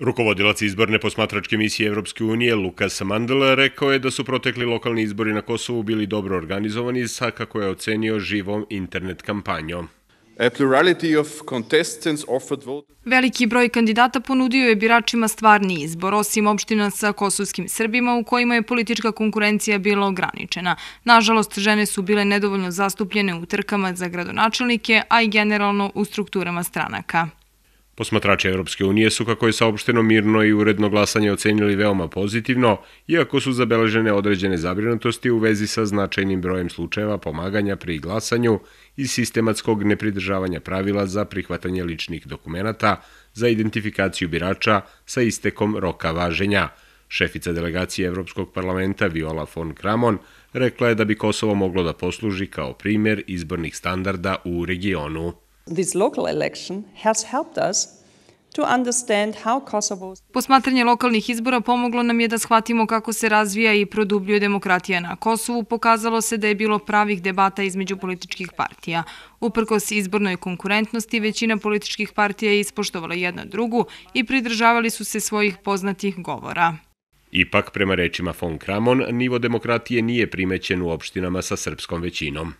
Rukovodilac izborne posmatračke misije Evropske unije Lukas Mandela rekao je da su protekli lokalni izbori na Kosovu bili dobro organizovani sa, kako je ocenio, živom internet kampanjom. Veliki broj kandidata ponudio je biračima stvarni izbor, osim opština sa kosovskim Srbima u kojima je politička konkurencija bila ograničena. Nažalost, žene su bile nedovoljno zastupljene u trkama za gradonačelnike, a i generalno u strukturama stranaka. Posmatrači Evropske unije su, kako je saopšteno, mirno i uredno glasanje ocenili veoma pozitivno, iako su zabeležene određene zabrinutosti u vezi sa značajnim brojem slučajeva pomaganja pri glasanju i sistematskog nepridržavanja pravila za prihvatanje ličnih dokumenata za identifikaciju birača sa istekom roka važenja. Šefica delegacije Evropskog parlamenta Viola von Kramon rekla je da bi Kosovo moglo da posluži kao primer izbornih standarda u regionu. This local election has helped us to understand how Kosovo... Posmatranje lokalnih izbora pomoglo nam je da shvatimo kako se razvija i produbljuje demokratija na Kosovu. Pokazalo se da je bilo pravih debata između političkih partija. Uprkos izbornoj konkurentnosti, većina političkih partija je ispoštovala jedna drugu i pridržavali su se svojih poznatih govora. Ipak, prema rečima von Kramon, nivo demokratije nije primećen u opštinama sa srpskom većinom.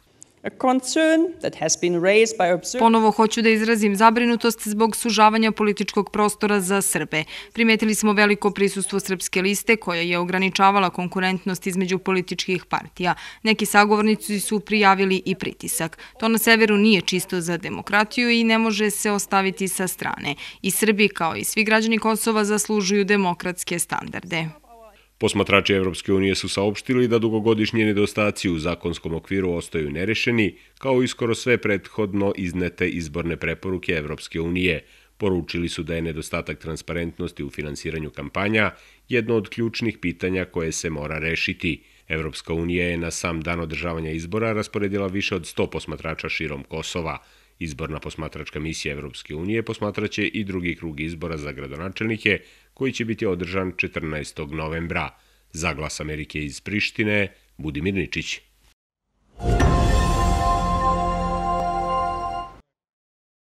Ponovo hoću da izrazim zabrinutost zbog sužavanja političkog prostora za Srbe. Primetili smo veliko prisustvo Srpske liste koja je ograničavala konkurentnost između političkih partija. Neki sagovornici su prijavili i pritisak. To na severu nije čisto za demokratiju i ne može se ostaviti sa strane. I Srbi kao i svi građani Kosova zaslužuju demokratske standarde. Posmatrači Evropske unije su saopštili da dugogodišnje nedostaci u zakonskom okviru ostaju nerešeni, kao i skoro sve prethodno iznete izborne preporuke Evropske unije. Poručili su da je nedostatak transparentnosti u finansiranju kampanja jedno od ključnih pitanja koje se mora rešiti. Evropska unija je na sam dan održavanja izbora rasporedila više od 100 posmatrača širom Kosova. Izborna posmatračka misija Evropske unije posmatraće i drugi krug izbora za gradonačelnike, koji će biti održan 14. novembra. Za glas Amerike iz Prištine, Budimir Ničić.